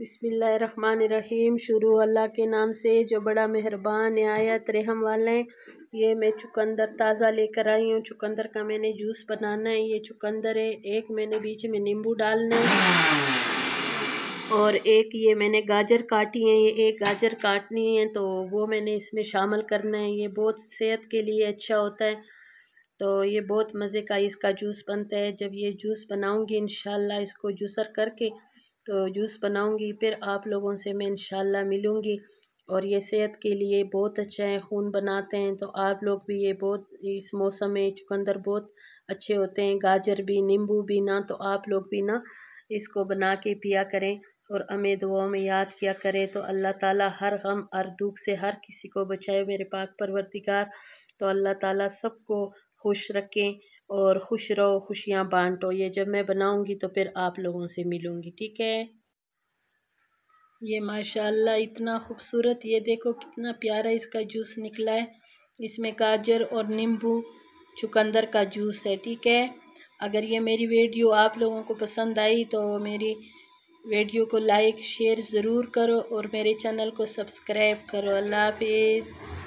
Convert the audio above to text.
बिसमीम शुरू अल्लाह के नाम से जो बड़ा मेहरबान आयत रहम वाले ये मैं चुकंदर ताज़ा लेकर आई हूँ चुकंदर का मैंने जूस बनाना है ये चुकंदर है एक मैंने बीच में नींबू डालना है और एक ये मैंने गाजर काटी है ये एक गाजर काटनी है तो वो मैंने इसमें शामिल करना है ये बहुत सेहत के लिए अच्छा होता है तो ये बहुत मज़े का इसका जूस बनता है जब ये जूस बनाऊँगी इन इसको जूसर करके तो जूस बनाऊँगी फिर आप लोगों से मैं इंशाल्लाह मिलूँगी और ये सेहत के लिए बहुत अच्छा है खून बनाते हैं तो आप लोग भी ये बहुत इस मौसम में चुकंदर बहुत अच्छे होते हैं गाजर भी नींबू भी ना तो आप लोग भी ना इसको बना के पिया करें और हमें दुआओं में याद किया करें तो अल्लाह ताला हर गम हर दुख से हर किसी को बचाए मेरे पाक परवरदिगार तो अल्लाह ताला सबको खुश रखें और खुश रहो खुशियाँ बांटो ये जब मैं बनाऊँगी तो फिर आप लोगों से मिलूँगी ठीक है ये माशाल्लाह इतना खूबसूरत ये देखो कितना प्यारा इसका जूस निकला है इसमें गाजर और नींबू चुकंदर का जूस है ठीक है अगर ये मेरी वीडियो आप लोगों को पसंद आई तो मेरी वीडियो को लाइक शेयर ज़रूर करो और मेरे चैनल को सब्सक्राइब करो अल्लाह हाफिज़